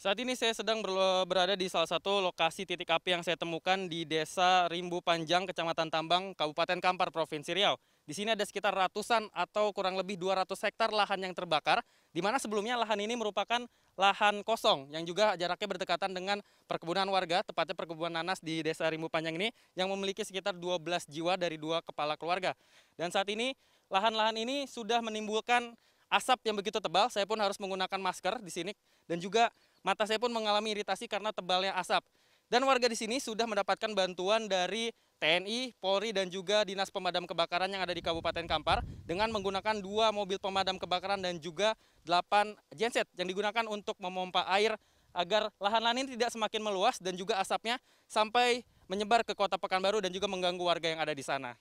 Saat ini saya sedang berada di salah satu lokasi titik api yang saya temukan di Desa Rimbu Panjang, Kecamatan Tambang, Kabupaten Kampar, Provinsi Riau. Di sini ada sekitar ratusan atau kurang lebih 200 hektar lahan yang terbakar, di mana sebelumnya lahan ini merupakan lahan kosong yang juga jaraknya berdekatan dengan perkebunan warga, tepatnya perkebunan nanas di Desa Rimbu Panjang ini yang memiliki sekitar 12 jiwa dari dua kepala keluarga. Dan saat ini lahan-lahan ini sudah menimbulkan asap yang begitu tebal, saya pun harus menggunakan masker di sini dan juga Mata saya pun mengalami iritasi karena tebalnya asap. Dan warga di sini sudah mendapatkan bantuan dari TNI, Polri, dan juga Dinas Pemadam Kebakaran yang ada di Kabupaten Kampar dengan menggunakan dua mobil pemadam kebakaran dan juga delapan genset yang digunakan untuk memompa air agar lahan-lahan ini tidak semakin meluas dan juga asapnya sampai menyebar ke kota Pekanbaru dan juga mengganggu warga yang ada di sana.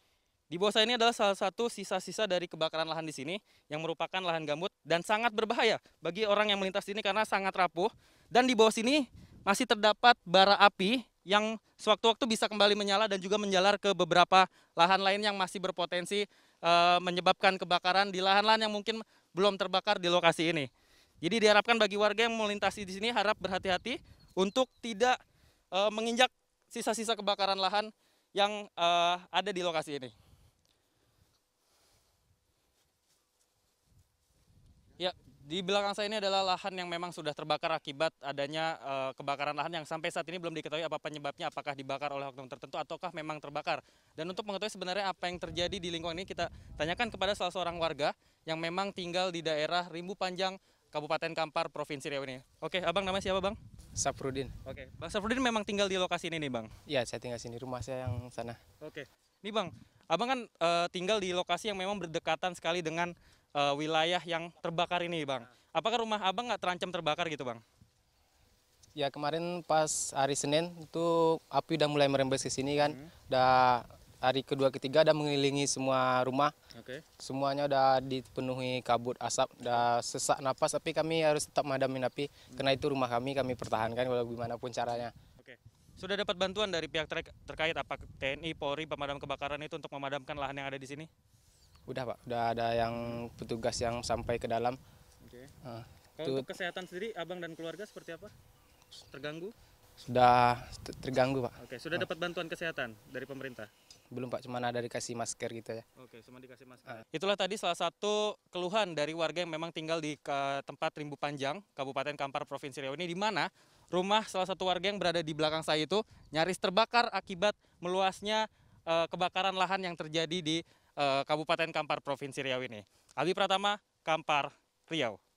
Di bawah saya ini adalah salah satu sisa-sisa dari kebakaran lahan di sini yang merupakan lahan gambut dan sangat berbahaya bagi orang yang melintas di sini karena sangat rapuh. Dan di bawah sini masih terdapat bara api yang sewaktu-waktu bisa kembali menyala dan juga menjalar ke beberapa lahan lain yang masih berpotensi e, menyebabkan kebakaran di lahan-lahan yang mungkin belum terbakar di lokasi ini. Jadi diharapkan bagi warga yang melintasi di sini harap berhati-hati untuk tidak e, menginjak sisa-sisa kebakaran lahan yang e, ada di lokasi ini. Ya, di belakang saya ini adalah lahan yang memang sudah terbakar akibat adanya uh, kebakaran lahan yang sampai saat ini belum diketahui apa penyebabnya, apakah dibakar oleh oknum tertentu ataukah memang terbakar. Dan untuk mengetahui sebenarnya apa yang terjadi di lingkungan ini, kita tanyakan kepada salah seorang warga yang memang tinggal di daerah Rimbu Panjang, Kabupaten Kampar, Provinsi Riau ini. Oke, abang namanya siapa bang? Saprudin. Oke, bang Saprudin memang tinggal di lokasi ini nih bang? Iya, saya tinggal sini, rumah saya yang sana. Oke, ini bang, abang kan uh, tinggal di lokasi yang memang berdekatan sekali dengan uh, wilayah yang terbakar ini, Bang. Apakah rumah Abang nggak terancam terbakar gitu, Bang? Ya kemarin pas hari Senin itu api udah mulai merembes ke sini kan. Hmm. Udah hari kedua ketiga udah mengelilingi semua rumah. Okay. Semuanya udah dipenuhi kabut asap, udah sesak nafas. tapi kami harus tetap memadamkan api hmm. karena itu rumah kami kami pertahankan walau gimana pun caranya. Oke. Sudah dapat bantuan dari pihak terkait apa TNI, Polri, pemadam kebakaran itu untuk memadamkan lahan yang ada di sini? Udah pak, udah ada yang petugas yang sampai ke dalam. Oke. Okay. Uh, Kalau untuk kesehatan sendiri, abang dan keluarga seperti apa? Terganggu? Sudah terganggu pak. Oke, okay. sudah ah. dapat bantuan kesehatan dari pemerintah? belum pak cuma ada dikasih masker gitu ya oke cuma dikasih masker ah. itulah tadi salah satu keluhan dari warga yang memang tinggal di ke, tempat Rimbu Panjang Kabupaten Kampar Provinsi Riau ini di mana rumah salah satu warga yang berada di belakang saya itu nyaris terbakar akibat meluasnya e, kebakaran lahan yang terjadi di Eh, Kabupaten Kampar Provinsi Riau ini. Albi Pratama, Kampar, Riau.